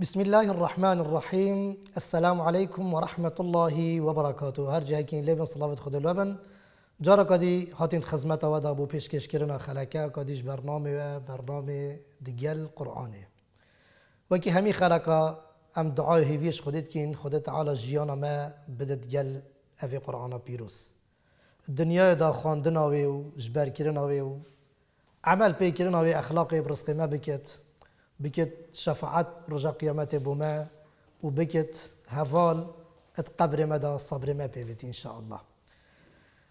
بسم الله الرحمن الرحيم السلام عليكم ورحمة الله وبركاته هر جهة كين لبن صلاة خود لبن جارا کدی خزمتا ودا بو پیش کش کرنا خلاکه قديش برنامه و برنامه دیگل قرآن وكي همي همی ام دعای هیویش خودت كين خودت تعالى جيانا ما بدت گل اوی قرآن پیروس دنیا دا خواندن و جبر کرنا و عمل پی کرنا و اخلاق برسقی ما بکت بكت شفعت رجا قيامات بوما وبكت هفال اتقبر مدى صبر ما بيبت ان شاء الله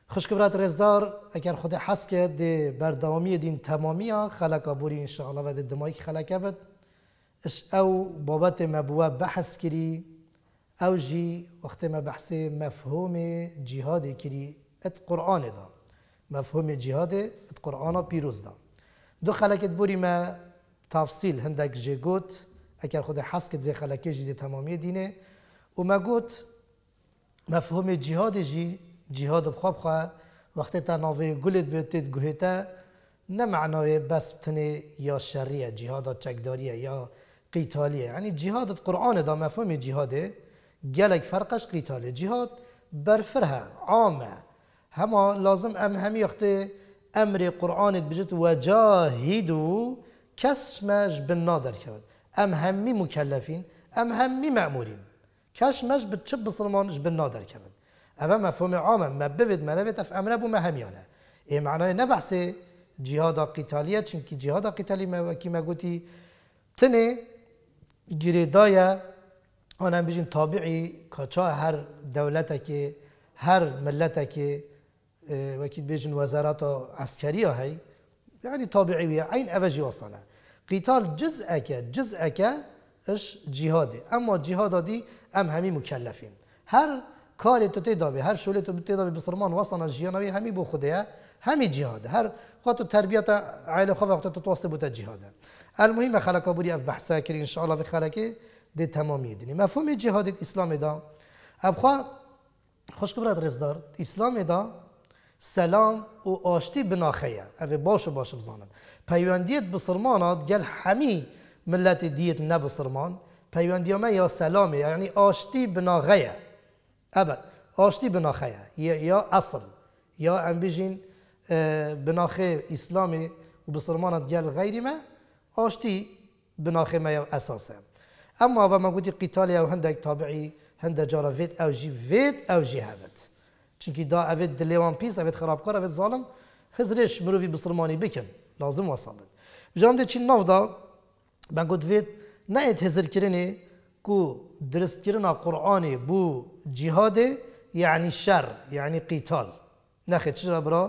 خوش كبرات رزدار اگر خود حسك دي بردوامي دين دین خلق بوري ان شاء الله ودي دمائك خلق بد اش او بابت مبوه بحث كري او جي وقت ما بحث مفهوم جهاد كري ات قرآن دا مفهوم جهاد ات قرآن بيروز دا دو خلقت بوري ما تفصيل هندك جي قوت اگر خود حس کد خلقه جي دي تمامي دينه وما قوت مفهوم جهاد جي جهاد بخواب خواه وقت تا ناوی گلت بیتید گوهیتا نه بس بتنه يا شرية جهاد چکداریه يا قتالیه يعني جهاد القرآن دا مفهوم جهاده جالك فرقش قتاله جهاد برفرها عامه هما لازم ام يختي وقتی امر قرآن بجت وجاهدوا کس مج بن نادر کرد ام همی مکلفین ام همی معمولین کس مج به چه بصرمانش بن نادر کرد اما مفهوم عام ما بفد منوت اف امر ابو مهمیانه این معنای نبحث جهاد قتالیه که جهاد قتالی ما کی ما گوتی تنه گریدای آنم بجین تابعی کاچا هر دولت که هر ملت که اه، وكيد بيجن وزارات عسكرية هاي يعني طبيعية عين اوجی وصله قتال جزء اکه جزء اکه اش جهاده اما جهاد دی ام همی مکلفین هر کاری تو تی دابه، هر شغلی تو تی به بسرمان وصلنا جیانوی همی بو خودیا همی جهاد هر خاطر تربیت عائله خو وقت تو توسط بوده جهاده المهم خلقا بودی اف بحثا کری انشاءالله به الله خلقه دی تمامی دینی مفهوم جهادیت اسلام دا خواه خوش خوشکبرد رزدار اسلام دا سلام و آشتی بناخیه او باش و باش پیوندیت بسرمانات گل همی ملت دیت نب بسرمان پیوندی ما یا سلامه یعنی آشتی بنا غیه ابد آشتی بنا خیه یا اصل یا ام بیجین اه، بنا خی اسلامی و بسرمانات گل غیری ما آشتی بنا خی ما یا اساسه اما و ما گوتی قتالی او هندک تابعی هنده جارا وید او جی وید او جی هبت چونکی دا اوید دلیوان پیس اوید خرابکار اوید ظالم هزرش مروی بسرمانی بکن لازم wasabın. جام de چین navda من got vet نه et hezir kirine ku درست کردن قرآن بو جهاده یعنی شر یعنی قتال. نخه چرا برا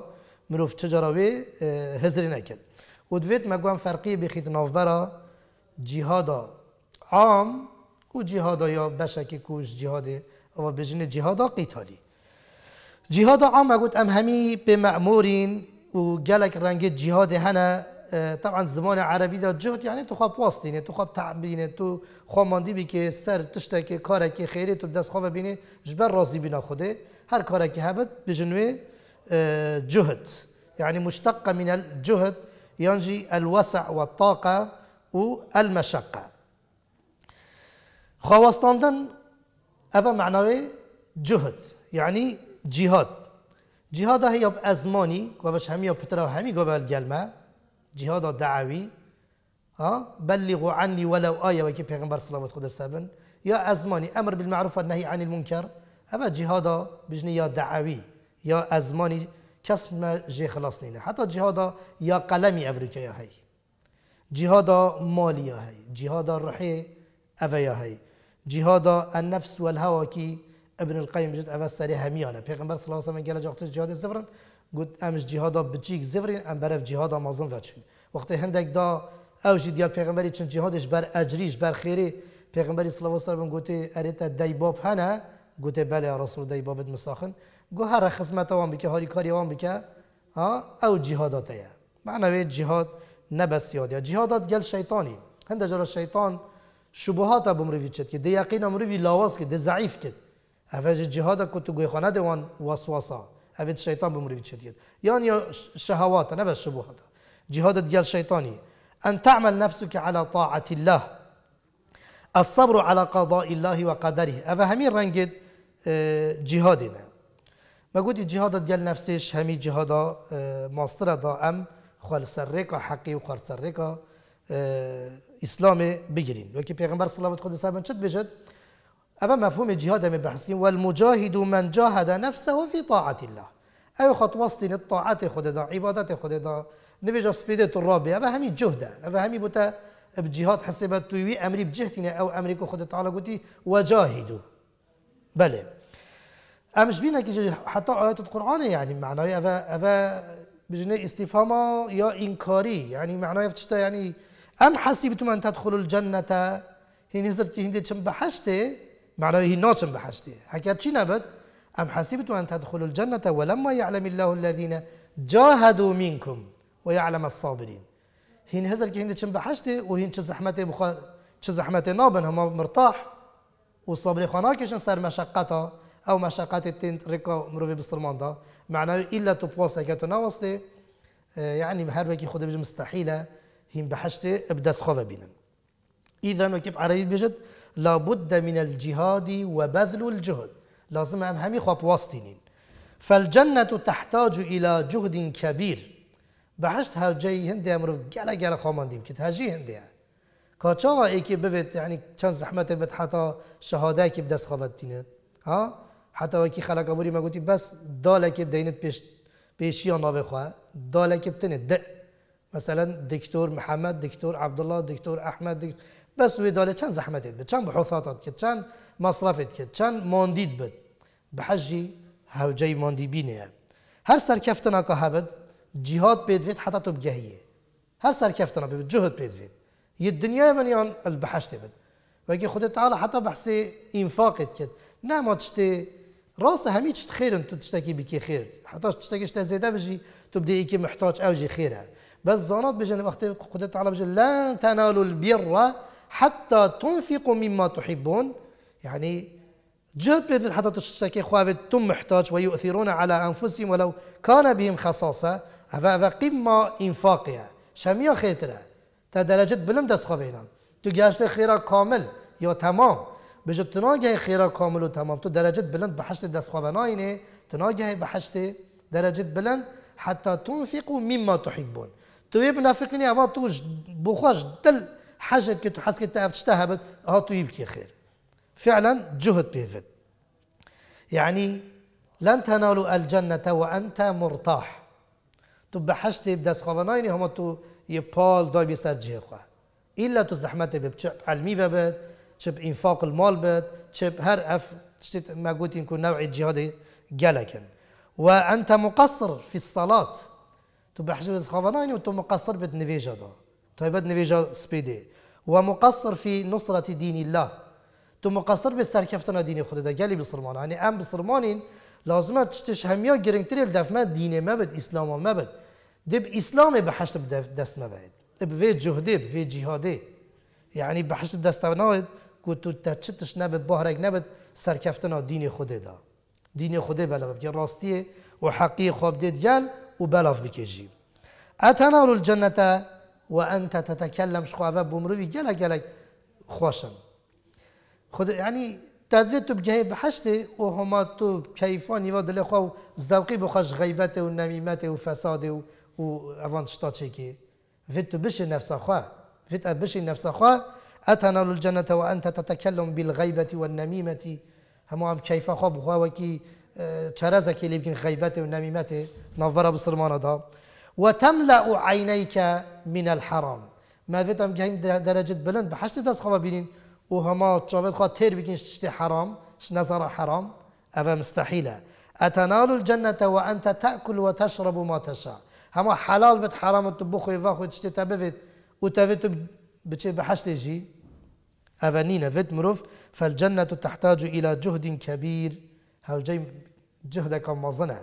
مروف چرا وی هزری نکد و دوید مگوان فرقی بخید نافبرا جهادا عام و جهادا یا بشکی کوش جهاد او بجنه جهادا قتالی. جهاد عام اگود ام همی به معمورین وقالك رانجيت جهاد هنا آه، طبعا زمان عربي دا جهد يعني تو خواب واستینه تو خواب تعبینه تو خاماندی بی که سر تشته که کاره تو دست خواب بینه جبر راضي بنا خوده هر کاره که هبت بجنوه آه، جهد يعني مشتق من الجهد ينجي الوسع والطاقة والمشقة خواستاندن هذا معناه جهد يعني جهاد جهاد هي أزماني قبش همي بترا همي قبل جلمة جهاد دعوي ها بلغوا عني ولو آية وكي پیغمبر الله عليه وسلم يا أزماني أمر بالمعروف والنهي عن المنكر أما جهاد بجني يا دعوي يا أزماني کس ما جي خلاص نینه حتى جهاد يا قلمي افريكا يا هي جهاد مالي يا هي جهاد روحی اوه یا هی النفس والهوى كي ابن القيم جد اول سری همیانه پیغمبر صلى الله عليه وسلم قال گله جاختش جهاد زفرن گفت امش جهادا بچیک زفرن ام برف جهادا مازن وچن وقت هندك دا او جي ديال پیغمبری چن جهادش بر اجریش بر خیری پیغمبری صلی الله علیه وسلم سلم گفت اریتا دیباب هنه گفت بله یا رسول دیبابت مساخن گو هر خدمت وان بکه هاری کاری وان بکه ها او جهاداتیه معنوی جهاد نبس یاد جهادات گل شیطانی هنده جرا شیطان شبهات بمروی چد که دی یقین امروی لاواز که دی ضعیف کد اوج جهاد کو تو گویخانه دوان وسوسه اوج شیطان بمروی چدید شديد يعني شهوات انا بس شبهات جهاد ديال شيطاني أن تعمل نفسك على طاعة الله الصبر على قضاء الله وقدره هذا همين رنجد جهادنا ما قلت الجهاد ديال نفسيش همي جهاد ماستر دائم أم سرقة حقي وخال سرقة إسلامي بجرين لكن پیغمبر صلى الله عليه وسلم شد بجد أما مفهوم الجهاد من بحثين والمجاهد من جاهد نفسه في طاعة الله أي خط وسط الطاعة خددا عبادات خددا نبيجا سبيدة الرابع أبا همي جهدا أبا همي بتا بجهاد حسبت تويوي أمري بجهتنا أو أمريكو خد تعالى قلتي وجاهدوا بلى أمش بينا كي حتى آيات القرآن يعني معناه أبا أبا بجنة استفهام يا إنكاري يعني معناه فتشتا يعني أم حسبتم أن تدخلوا الجنة هي نزرتي هندي تشم بحشتي معناه هي ناصم بحشتي هكذا شي نبد ام حسبتم ان تدخلوا الجنه ولما يعلم الله الذين جاهدوا منكم ويعلم الصابرين هين هذا اللي هند تشم بحشتي وهين چه زحمتي بخا چه زحمتي نابن هما مرتاح والصابر والصبر خناكش صار مشقته او مشقات التين ركا مروي بسرمان دا معناه الا تبواسه كتنا وسطي يعني بحر وكي خود مستحيله هين بحشتي بدس خوفه بينا اذا وكيف عربي بجد لابد من الجهاد وبذل الجهد لازم هم همي خواب واسطينين فالجنة تحتاج إلى جهد كبير بحشت جاي هندي امرو جالا جالا خوامان ديم که هجی هندي ها کاچاوا ای که بوید یعنی چند زحمت بد شهاده که بدست خوابت دیند ها حتى وکی خلق أبوري ما مگوتی بس داله که دیند بيش بيشي أنا بخوا داله که بتنید ده مثلا دكتور محمد دكتور عبد الله دكتور احمد دكتور بس ويدالي چند زحمتت بد چند بحوثاتت کد چند مصرفت کد چند بحجي بد جاي هوجه ماندی بینه هر سر كفتنا هبد جهاد بيدفيد حتى تبجهية هر سر كفتنا تنا جهد بيدفيد الدنيا من يان البحشت بد وكي خود تعالى حتى بحسي انفاقت كد نعم تشتي راس همي تشت خير انتو تشتكي بكي خير حتى تشتكي شتا زيدا بجي تبدي ايكي محتاج اوجي خيرها بس زانات بجانب وقت قدرت تعالى بجل لن تنالوا البر حتى تنفقوا مما تحبون يعني جهد بدفت حتى تشتكي خوابت تم محتاج ويؤثرون على أنفسهم ولو كان بهم خصاصة هذا قمة إنفاقها شمية خيرتها تدرجت بلم دس خوابينا تجاشت خيرا كامل يا تمام بجد تناجه خيرا كامل وتمام تمام تو درجت بلند بحشت دست خوابناينه تناجه بحشت درجت بلند حتى تنفقوا مما تحبون تو نفقني نافقني أما توش بخوش دل حاجه كنت حاس كنت تشتهبت هاتو يبكي خير فعلا جهد بيفت يعني لن تنالوا الجنة وأنت مرتاح تب به حشت بدست خواناینی تو يبال پال بيسار بی خواه إلا تو زحمت بب علمي علمی شب انفاق المال بد شب هر اف تشتت ما قلت إن نوع الجهاد جلكن وأنت مقصر في الصلاة تب به حشت بدست خواناینی مقصر بد دو تایبەت نوێژە سپی دێ و في نصرة دين الله تو مقصر بسر كفتنا دين خود ده گلی بسرمان يعني ام بسرمانین لازم تشتش هميا تري همیا ما دين ما بد اسلام ما بد دب اسلام به حشت دست مبد اب وی جهده ب وی جهاده یعنی به حشت دست نوید تشتش نبد بهرگ نبد سرکفتن دین خود ده دين خود بلا بگه راستي و حقی خواب دید گل و بلاف الجنه وأنت تتكلم شخوة بمروي جلا جلا خوشن خود يعني تذيت تو بجهه بحشته تو كيفان يواد اللي خو زوقي بخش غيبته ونميمته وفساده و فساد شتا تو نفس خو فيت بشی نفس خو اتنال الجنه وانت تتكلم بالغيبه والنميمه هم هم کیف خو بخو وكي کی چرزکی لیکن غیبت و آه، نظر ده وتملأ عينيك من الحرام ما فيتم جهين درجة بلند بحشت داس خوا بينين وهما تشوفت خوا تير بكين شتي حرام شنظر حرام أفا مستحيلة أتنال الجنة وأنت تأكل وتشرب ما تشاء هما حلال بت حرام تبوخ ويفاخ وتشتي تبفت وتفت بتشي بحشت جي أفا نينا مروف فالجنة تحتاج إلى جهد كبير هاو جاي جهدك مظنة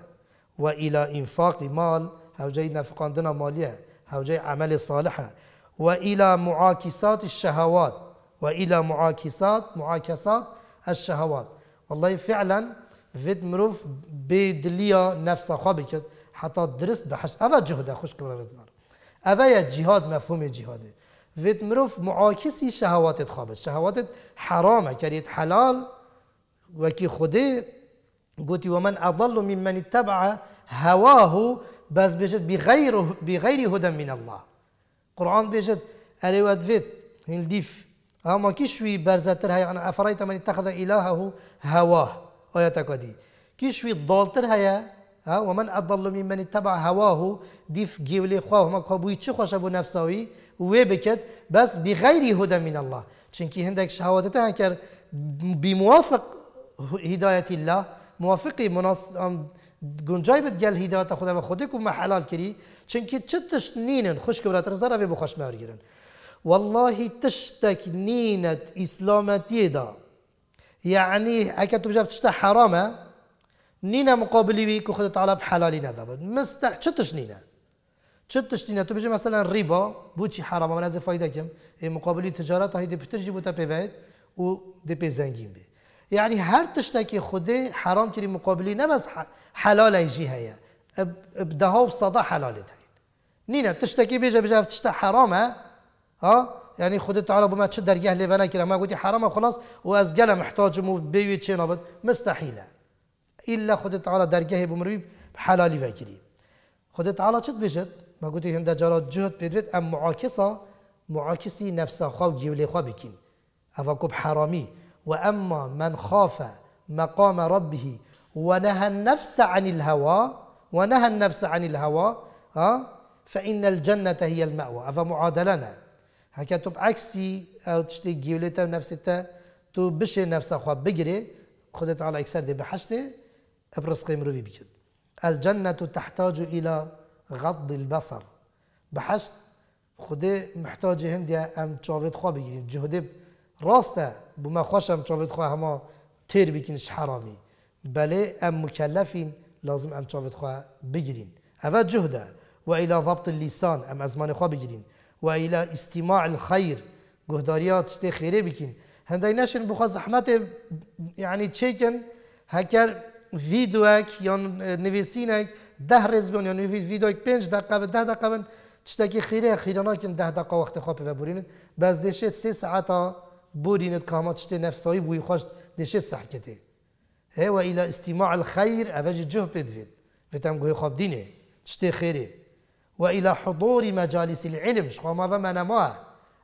وإلى إنفاق مال جاي نفقان دنا مالية جاي عمل صالحة وإلى معاكسات الشهوات وإلى معاكسات معاكسات الشهوات والله فعلا فيد مروف بدليا نفسه خابكت حتى درست بحش أفا جهده خوش كبر رزنار أفا جهاد مفهوم جهاده فيد مروف معاكسي شهوات خابت شهوات حرامة كريت حلال وكي خدي قلت ومن أضل ممن اتبع هواه بس بيجد بغير بغير هدى من الله قرآن بيجد ألي فيت هنديف هما كي شوي برزتر هيا أنا أفريت من اتخذ إلهه هواه آياتك دي كي شوي ضالتر هيا ها ومن أضل ممن اتبع هواه ديف جيولي خواه هما كابوي چه خوش أبو نفسوي وبكت بس بغير هدى من الله كي هندك شهواتتها كر بموافق هداية الله موافقي مناص گونجای بد گل هدایت خدا و خودی کو محلال کری چونکی چه تشت نینن خوش کبرات براتر زرا به خوش مهر گیرن والله تشتك نینت اسلامتی دا یعنی يعني تو تبجف تشتا حرامة نينة مقابلي بيك وخذ تعالى بحلالي ندا مستح تشتش تشت تشتش تو تبجي مثلا ربا بوتي حرامة من هذا فايدة كم مقابلي تجارة هيدي بترجي بوتا پیوید و دي بی بيه يعني هر تشتكي خوده حرام كري مقابلي نه حلال ایجی هیا بده و صدا حلالت هیا نینه تشتکی بيجا بیجا تشتا حرام ها يعني خدت تعالى بما تشد درجه لفنا كرا ما قلت حرام خلاص وازقلا محتاج مو بيوي تشينا مستحيله الا خدت تعالى درجه بمروي حلالي فاكري خدت تعالى تشد بجد ما قلت هنده جرات جهد بيدفت ام معاكسه معاكسي نفسه خاو جيولي خا بكين افاكوب حرامي وأما من خاف مقام ربه ونهى النفس عن الهوى ونهى النفس عن الهوى ها آه، فإن الجنة هي المأوى معادلنا هكا تبعكسي أو آه، تشتي جيولتا نفستا تو بشي نفسها خو بجري خدت على إكسر دي بحشتي برزقي مروي بجد الجنة تحتاج إلى غض البصر بحشت خدي محتاجة هندية أم تشوفت خو بجري جهدي راسته بما خوشم چاوید خواه همه تیر بکنش حرامی بله ام مکلفین لازم ام چاوید خواه بگیرین اول جهده و الى ضبط اللسان ام ازمان خواه بگیرین و الى استماع الخير گهداریات شده خیره بکین هنده نشن بخواه زحمت یعنی چیکن هکر ویدو اک یا نویسین اک ده رز بون یا نویسین ویدوک پنج دقیقه ده دقیقه تشتکی خیره خیرانا کن ده دقیقه وقت خواه پیوه بورینن بس دیشه سه ساعتا نت كامات شتي نفس صايب ويخشت دشي سحكتي هو إلى استماع الخير أفجي جه بدفيد فتم قوي خب دينه تشتي خيري وإلى حضور مجالس العلم شخوا ماذا ما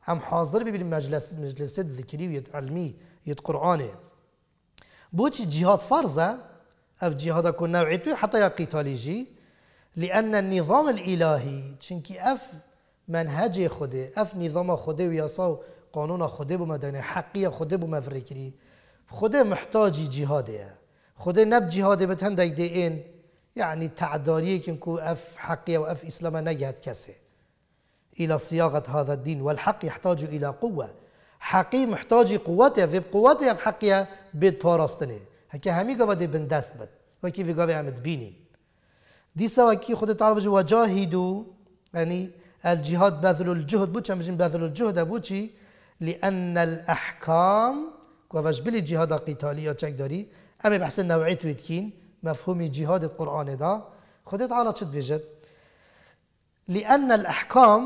أم حاضر بي بالمجلس مجلسات ذكري ويتعلمي علمي قرآني بوش جهاد فرزة أف جهاد كون نوعيته حتى يا قتاليجي لأن النظام الإلهي شنكي أف منهج خده أف نظام خده ويصاو قانون خود بما دانه حقی خود بما فکری خود محتاجی جهاده خود نب جهاده به تن دی این يعني کن کو اف و اف اسلام نجات کسه الى صياغه هذا الدين والحق يحتاج الى قوه حقي محتاج قوته في قوته في حقيه بيت باراستني هكا همي قبد بن دست بد وكي في قبي عمد تبيني دي سوا كي خد تعرف وجاهدوا يعني الجهاد بذل الجهد بوتش مش بذل الجهد بوتشي لأن الأحكام كواش بلي جهاد قتالية تشك داري أما بحث نوعية ويتكين مفهوم جهاد القرآن دا خدت على تشد بجد لأن الأحكام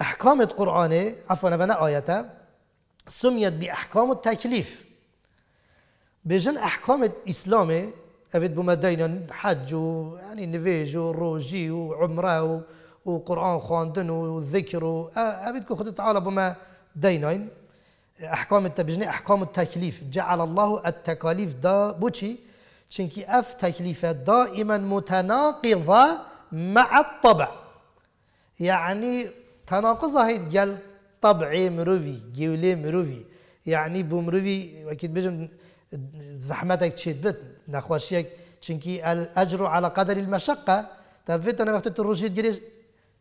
أحكام القرآن عفوا أنا آيته سميت بأحكام التكليف بجن أحكام الإسلامي أفيد بمدينة حج و يعني نفيج وروجي وعمرة وقرآن خواندن وذكر أفيد كو خدت تعالى بما دينين احكام التبجني احكام التكليف جعل الله التكاليف دا بوشي چونكي اف تكليف دائما متناقضه مع الطبع يعني تناقضة هي قال طبعي مروفي جيولي مروفي يعني بو مروفي اكيد بجم زحمتك تشيد بت نخوشيك چونكي الاجر على قدر المشقه تفيت طيب انا وقت الرشيد جريش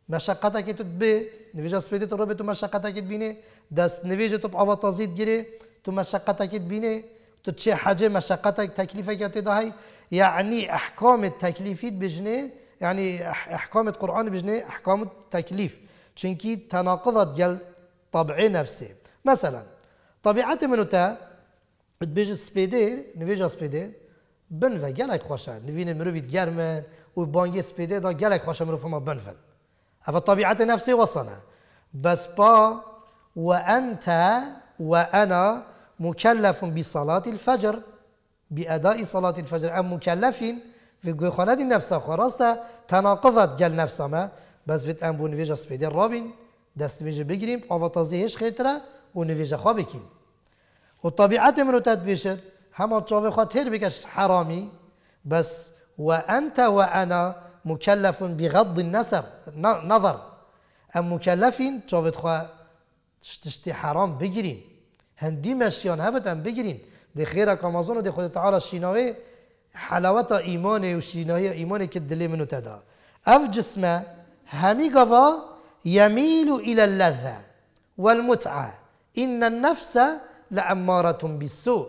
مشقتك تتبي نفيجا سبيتي تربي مشقتك تبيني دست نویج تو آوا تازید گیره تو مشقت اکید بینه تو چه حجه مشقت تکلیف اکید دهی یعنی احکام تکلیفیت بجنه یعنی احكام قرآن بجنه احكام التكليف چونكي تناقضت جل طبعي نفسه مثلا طبیعت منو تا بتبيج سپیده نبيج سپیده بن و جلك خوشا نبين مروفيت جرمن و بانجي سپیده دا جلك خوشا مروفما بنفن اما طبیعت نفسي وصلنا بس با وأنت وأنا مكلف بصلاة الفجر بأداء صلاة الفجر أم مكلف في خواندی النفس خواسته تناقضت جل نفسا ما بس في ام بونفيجا سبيد الرابين دست ویجا بجريم أو تزيهش خيرترا ونفيجا خابكين خواه من و طبیعت امرو تدبیشد همان چاوه خواه تر بس وأنت وأنا مكلف بغض النظر نظر ام مكلف چاوه خواه تشتي حرام بجرين هندي مشيان هبت بگیرین بجرين دي کامازون كامازون ده خود تعالى شیناوی حلاوت ايمان و شیناهی ایمانی منو تدا اف جسمه همي گوا يميل الى اللذه والمتعه ان النفس لاماره بالسوء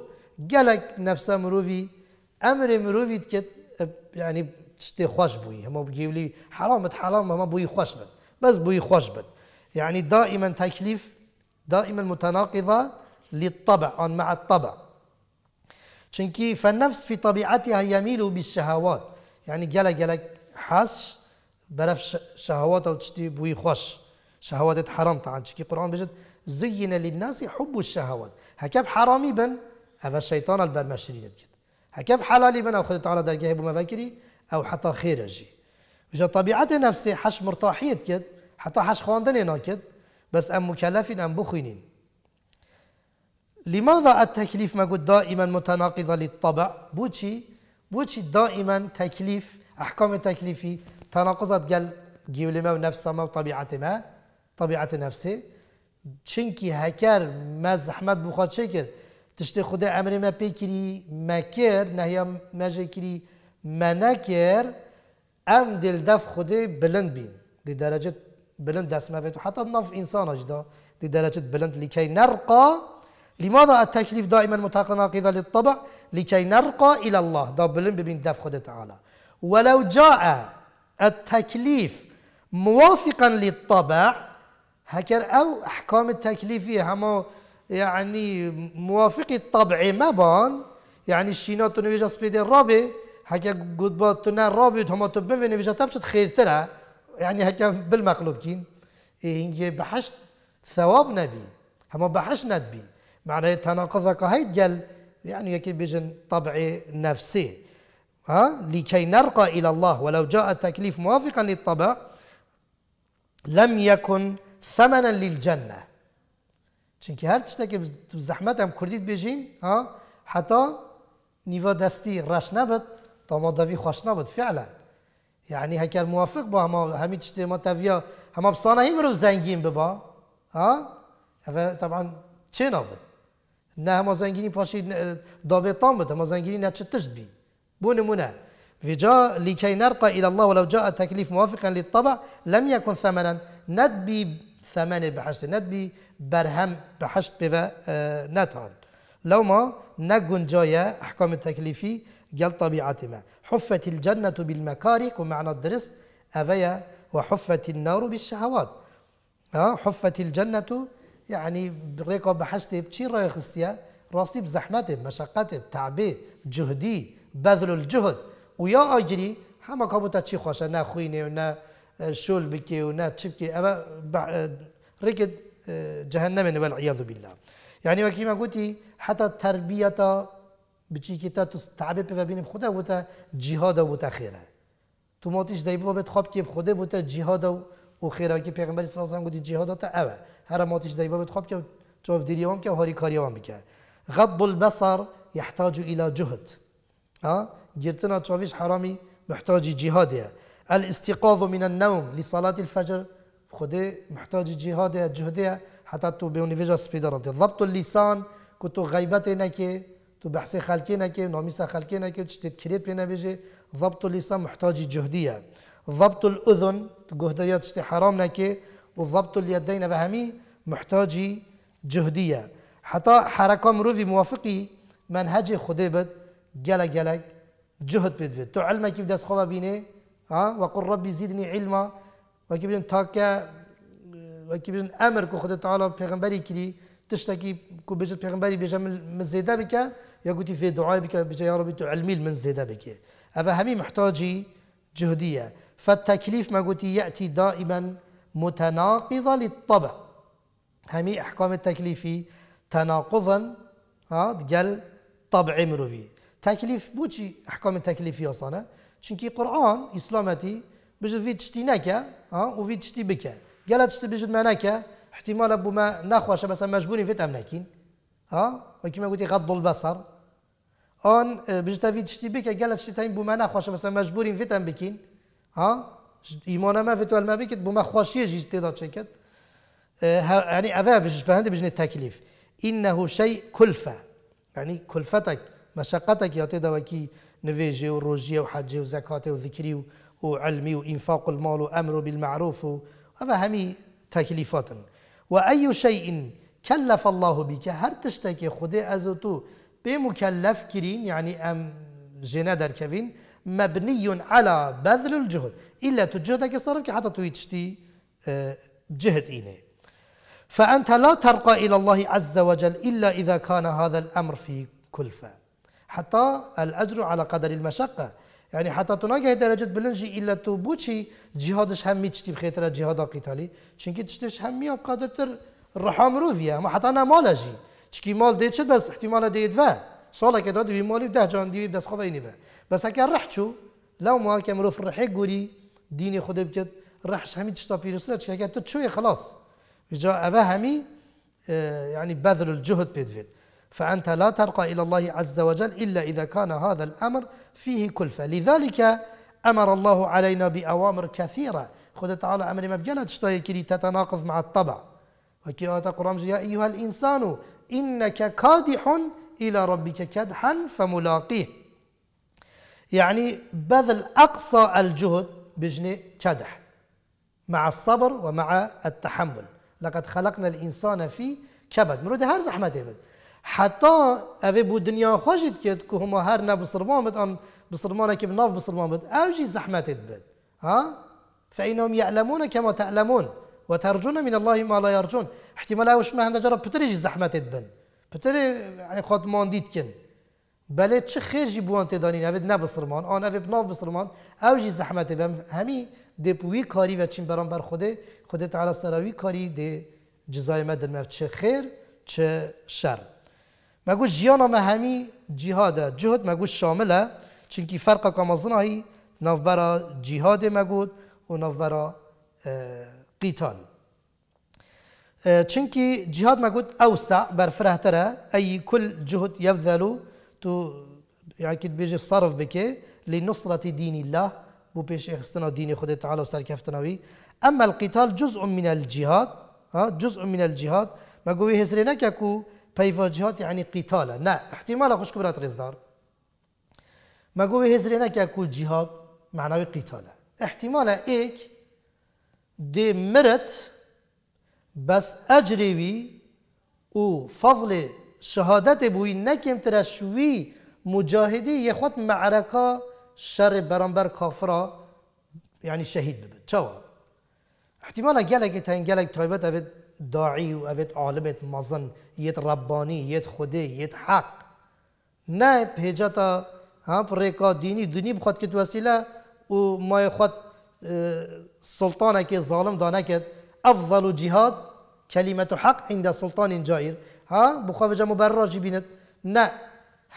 قالك نفس مروفي امر مروفي كت يعني تشتي خوش بوي هما بگیولی حرامت حرام هما بوي خوش بد بس بوي خوش بد يعني دائما تكليف دائما متناقضه للطبع مع الطبع چونكي فالنفس في طبيعتها يميل بالشهوات يعني جلا جلا حاس برف شهوات او تشتي بوي خوش شهوات حرام طبعا تشكي قران بيجت زين للناس حب الشهوات هكا حرامي بن هذا الشيطان البرمشري جد هكا حلالي بن او خدت على درجه ابو مفكري او حتى خيرجي بجا طبيعه نفسي حش مرتاحيت جد حتى حش خواندني ناكد كد بس ام مكلفين ام بخينين لماذا التكليف ما قد دائما متناقضة للطبع بوتشي بوتشي دائما تكليف أحكام التكليفي تناقضت قال جيولما ونفس ما وطبيعة ما طبيعة نفسه چنکی هکر ما زحمت بخواد شكر تشتي خدا امر ما بيكري ما كير نهي ما جکری ما نکر ام دل دف خدا بلند بين لدرجه بلند اسمه وحتى النف إنسان أجدا لدرجة بلند لكي نرقى لماذا التكليف دائما متناقضة للطبع لكي نرقى إلى الله دا بلند ببين دف خد تعالى ولو جاء التكليف موافقا للطبع هكر أو أحكام التكليفية هما يعني موافق الطبع ما بان يعني الشينات تنويجا سبيد الرابي هكا قد بات تنا الرابي هما تبين نويجا تبشت خير ترى يعني هكا بالمقلوب كين إيه بحشت ثوابنا نبي هما بحشنا نبي معناه تناقض قهيد جل يعني يكي بيجن طبعي نفسي ها لكي نرقى إلى الله ولو جاء التكليف موافقا للطبع لم يكن ثمنا للجنة چونکی هر تشتكي تو زحمت هم ها حتى نيفا دستي راش نبت تا دافي خوش نبت فعلا يعني هکر موافق با هما همي تشتي ما تفيا هما بصانه هم رو زنگین ببا ها طبعا چه نابد نه هما زنگینی پاشي دابتان بد هما زنگینی نه چتش بي بو نمونه وجاء لكي نرقى إلى الله ولو جاء التكليف موافقا للطبع لم يكن ثمنا ندبي ثمن بحشت ندبي برهم بحشت بفا اه، نتان لو ما نجن جاية أحكام التكليفي قال طبيعتما حفت الجنة بالمكارك ومعنى الدرس أفيا وحفت النار بالشهوات ها حفت الجنة يعني بريكا بحشت بشي راي خستيا راستي بزحمتي بمشقتي بتعبي بجهدي بذل الجهد ويا أجري هما كابوتا تشي خوشا نا خويني ونا آه، شول بكي ونا تشبكي أبا آه، ركد آه، جهنم والعياذ بالله يعني وكما قلتي حتى التربية بچی که تا تو تعبه پیدا ببینیم خدا بوده جهاد و بوده خیره تو ماتیش دایی بابت خواب که خدا بوده جهاد و خیره که پیغمبر صلی الله علیه و گفت جهاد تا اوه هر ماتیش دایی بابت خواب که جوف دیریوام که هاری کاریوام بکه غض البصر يحتاج الى جهد ها جرتنا تشوفيش حرامي محتاج جهاد الاستيقاظ من النوم لصلاة الفجر خدي محتاج جهاد جهد حتى تو بيونيفيجا سبيدر ضبط اللسان كتو غيبتنا كي تو بحث خلکی نکه نامیسا خلکی نکه چشتید کرید پی نبیجه ضبط لیسا محتاج جهدیه ضبط الاذن تو گهدیات چشتی حرام نکه و ضبط الیدین و همی محتاج جهدیه حتی حرکا مروفی موافقی منهج خوده بد گلگ گلگ جهد بد بد تو علمه کی دست خواه بینه و وقل ربی زیدنی علما کی بیدن تاکه کی بیدن امر که خود تعالی پیغمبری کری تشتکی که بجد پیغمبری بیجم مزیده بکه يا قلتي في دعائي بك بك يا ربي تعلمي المنزلة بك هذا همي محتاجي جهدية فالتكليف ما قلتي يأتي دائما متناقضة للطبع همي أحكام التكليفي تناقضا قال طبع مروفي تكليف بوشي أحكام التكليفي أصلا چونكي قرآن إسلامتي بجد في تشتي نكا وفي تشتي بكا قالت تشتي بجد ما نكا احتمال أبو ما نخوش مثلا مجبورين في تمناكين ها وكما قلت غض البصر اون آه، بجتا في تشتي بك لك شتاين بما خوش مثلا مجبورين فيتن بكين ها ايمانا ما توال ما بكت بما خوشيه جي تدا تشكت آه، يعني افا بجش بهند بجني التكليف انه شيء كلفه يعني كلفتك مشقتك يا تدا وكي نفيجي وروجيه وحجي وزكاتي وذكري وعلمي وانفاق المال وامر بالمعروف هذا همي تكليفات واي شيء کلف الله بی که هر تشته که خود از تو به مکلف کرین یعنی يعني ام جنا در کوین مبنی على بذل الجهد الا تجهدك الصرف كي حتى تويتشتي جهد إيني اه، فأنت لا ترقى إلى الله عز وجل إلا إذا كان هذا الأمر في كلفة حتى الأجر على قدر المشقة يعني حتى تناقه درجة بلنجي إلا تبوشي جهادش هم تشتي بخيترة جهاد قتالي چنكي تشتش هم قادر تر ڕحام مرۆڤە ما حتانا ماڵەژی چکی ماڵ دێت چ بەس احتیمالە دێتە ساڵێکە دا دوی مالی دەجان دیوی بس نیبە بەسەکە ڕحچوو لەو ماڵکە مرۆڤ ڕحێک گوری دینی خودی بکرد ڕحش هەمی تشتا پیرسە چکەکە تو چوی خلاص جا ئەبە هەمی آه، يعني بذل الجهد بيدفيد فأنت لا ترقى إلى الله عز وجل إلا إذا كان هذا الأمر فيه كلفة لذلك أمر الله علينا بأوامر كثيرة خذ تعالى أمر مبجلة تشتهي تتناقض مع الطبع Ki ayet Kur'an ya eyyuhel insanu inneke kadihun ila rabbike kedhan يعني بذل أقصى الجهد بجني كدح مع الصبر ومع التحمل لقد خلقنا الإنسان في كبد مرود هر زحمة ديبد حتى أبي بو دنيا خوشت كد كو هما هر نه بصرمامت أن بصرمانا كي بناف بصرمامت أوجي زحمة ديبد ها فإنهم يعلمون كما تعلمون و ترجون من الله ما لا يرجون احتمال وش ما هنده زحمت بن بتري يعني یعنی خود ماندید کن بله چه جی بوان تدانین اوید نه بسرمان آن اوید بسرمان او جی زحمت بم همی دپوی کاری و چین بران بر خوده خوده تعالی سراوی کاری دی جزای مدن چه خیر چه شر مگو جیانا ما همی جیهاده جهد مگو شامله چنکی فرق کامازنایی نفبرا جهاد مگود و نافبرا قتال أه، چونكي جهاد ما قلت أوسع برفره ترى أي كل جهد يبذل تو يعني كي بيجي صرف بك لنصرة دين الله بو بيش اخستنا دين خد تعالى وسار كفتناوي أما القتال جزء من الجهاد ها جزء من الجهاد ما قوي هسرينا كاكو بيفا جهاد يعني قتالا نا احتمال خوش كبرات رزدار ما قوي هسرينا كاكو جهاد معناوي قتالا احتمال إيك دی مرت بس اجری وی او فضل شهادت بوی نکیم ترش وی مجاهدی یه خود معرکا شر برانبر کافرا یعنی شهید ببید چوا احتمالا گلک تن گلک تایبت اوید داعی و اوید عالمت مزن یت ربانی یت خوده یت حق نه پیجتا هم ریکا دینی دنی بخواد که وسیله او مای خود سلطانه که ظالم دانه که افضل جهاد كلمة حق عند سلطان جائر ها بخوافج مبرج بينت نه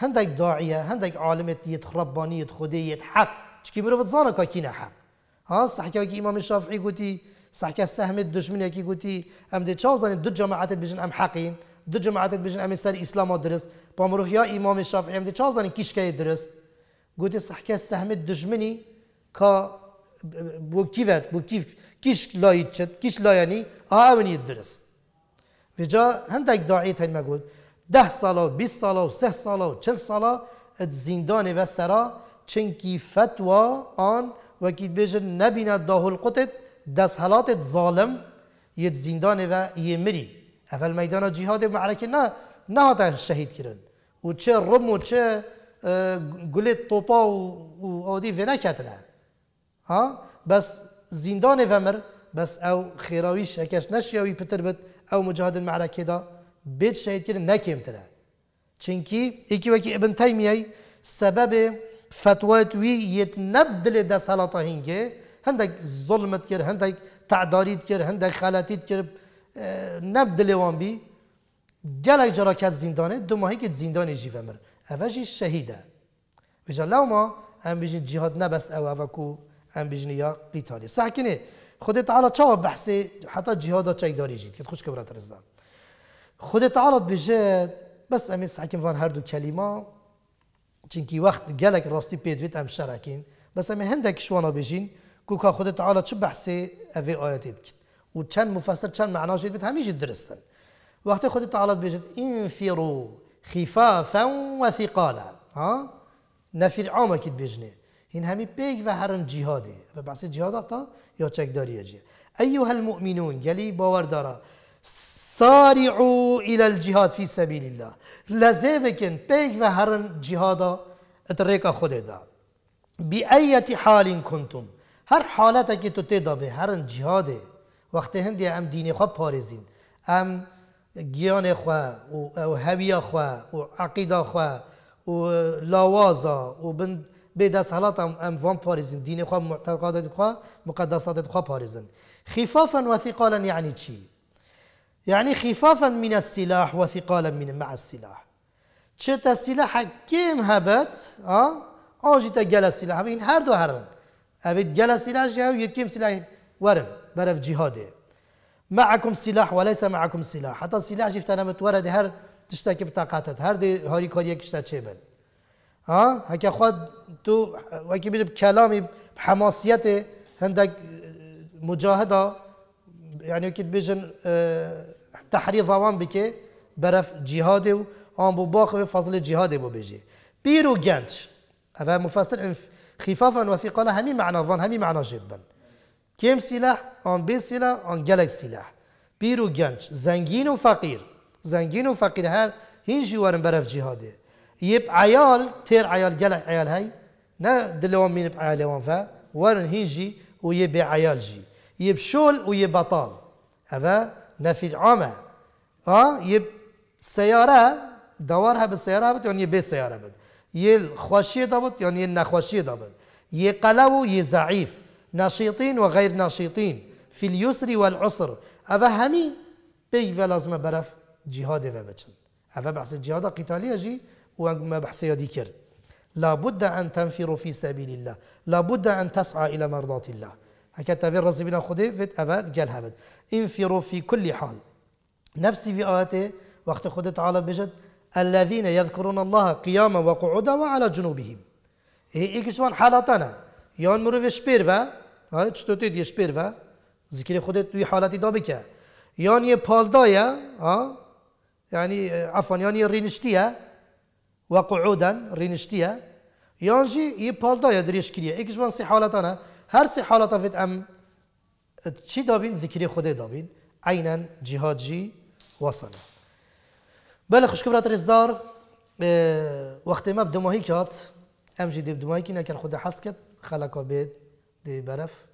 هندك داعية هندك عالمت يت ربانيت خديت حق چكي مروفت زانا كاكينا حق ها صحكا كي امام الشافعي قوتي صحكا السهم الدشمنية كي قوتي ام دي تشاوزاني دو جماعات بجن ام حقين دو جماعات بجن ام سر اسلام درس با مروف يا امام الشافعي ام دي تشاوزاني كيشكاي درس قوتي صحكا السهم الدشمني كا bu kivet, bu kif, kiş layit çet, kiş layani avni dirist. Ve ca hendek da'i ten megul, ده سالا و بیست سالا و سه سالا و چل سالا ات زندان و سرا چنکی فتوا آن و وکی بیجن نبیند داخل قطت دست حالاتت ظالم یه زندان و یه میری. اول میدان جهاد معرکه نه نه هاتا شهید کرد، و چه رم و چه گلت توپا و آدی و نکتنه بس زندان فمر بس او خيراويش هكاش نشيوي بتربت او مجاهد المعركة دا بيت شهيد كده نكيم ترى چنكي اكي وكي ابن تيمية سبب فتوات وي يتنبدل دا سلطة هنجي هندك ظلمت كر هندك تعداريت كر هندك خالاتيت كر نبدل وان بي جلك جراكات زندانه دو ماهي كت زنداني جي فمر افاجي شهيدة بجا لو ما ام بيجي جهاد نبس او افاكو ام بجنيا قتالي صح كني خود تعالى تشاو بحسي حتى جهاد تشاي داري جيت كنت خوش كبرات رزا خود تعالى بجد بس امي ساكن فان هردو كلمه چونكي وقت قالك راستي بيت فيت ام شراكين بس امي هندك انا بجين كوكا خود تعالى تش بحسي افي اياتيت كت وكان مفسر كان معناه جيت بت هميش درستن وقت خود تعالى بجد انفيرو خفافا وثقالا ها نفر عمك بجنيه هين همي بيك وهرن جهادي بحث جهاد أتا يا چكداري ايها المؤمنون يلي باور دارا سارعوا الى الجهاد في سبيل الله لازمكن بيك وهرن جهادا اتريكا خود دا بأية حال كنتم هر حالتك تو تدا به هرن جهاد وقت هندی ام ديني خواه پارزين ام گیان خواه و هویا خواه و عقیده خواه و لاوازا و بند بدسهلات ام فون باريزن دين خو معتقدات خو مقدسات خو باريزن خفافا وثقالا يعني شي يعني خفافا من السلاح وثقالا من مع السلاح تشتا السلاح كيم هبت اه اوجي آه، جالا السلاح بين هر دو هرن ابيت جل السلاح جاو يتكيم سلاح ورم برف جهاده معكم سلاح وليس معكم سلاح حتى السلاح شفت انا متورد هر تشتكي بطاقات هر دي هاري كوريا كشتا تشيبل ها هكا خود تو وكي بكلامي بحماسيته عندك مجاهده يعني كي بيجن اه، تحريض اوان بكي برف جهادي و آن بو باقي فضل جهادي بو بيجي بيرو جنج هذا مفسر انف خفافا وثيقا همي معنى فان همي معنى جدا كم سلاح آن بي سلاح آن جالك سلاح بيرو جنج زنجين وفقير زنجين وفقير هر هين جوارن برف جهادي يب عيال تير عيال قال عيال هاي نا دلوان مين بعيال لوان فا ورن هينجي ويبي عيال جي يب شول ويب بطال هذا نفي العامة اه يب سيارة دوارها بالسيارة بت يعني يبي سيارة بت يل خوشي ضبط يعني نخوشي ضبط يقلو يزعيف نشيطين وغير نشيطين في اليسر والعسر هذا همي بي لازم برف جهاد بچن هذا بحث الجهاد قتالية جي وما بحثي ذكر لابد أن تنفروا في سبيل الله لابد أن تسعى إلى مرضات الله هكذا في الرزي بنا خدي في أفا قال هبد انفروا في كل حال نفسي في آياته وقت خد تعالى بجد الذين يذكرون الله قياما وقعودا وعلى جنوبهم إيه, إيه كشوان حالاتنا يان مروف شبير فا چطوری دیگه شبیر فا ذکر خودت توي حالتي دابكا يون يبالدايا یه يعني، عفوا یان یه رینشتیه وقعودا رينشتيا يانجي يبالدا يدريش كريا إكس وان سي حالتنا هر سي حالتا فيت أم تشي دابين ذكري خدي دابين عينا جهاد جي وصل بلا خش كبرات رزدار اه، وقت ما بدو ماهيكات أم جي دي بدو ماهيكينا كان خدا حسكت خلقا بيت دي برف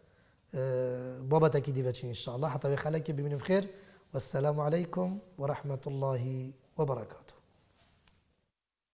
بابا بابا دي باتشين إن شاء الله حتى بخلقك بمن بخير والسلام عليكم ورحمة الله وبركاته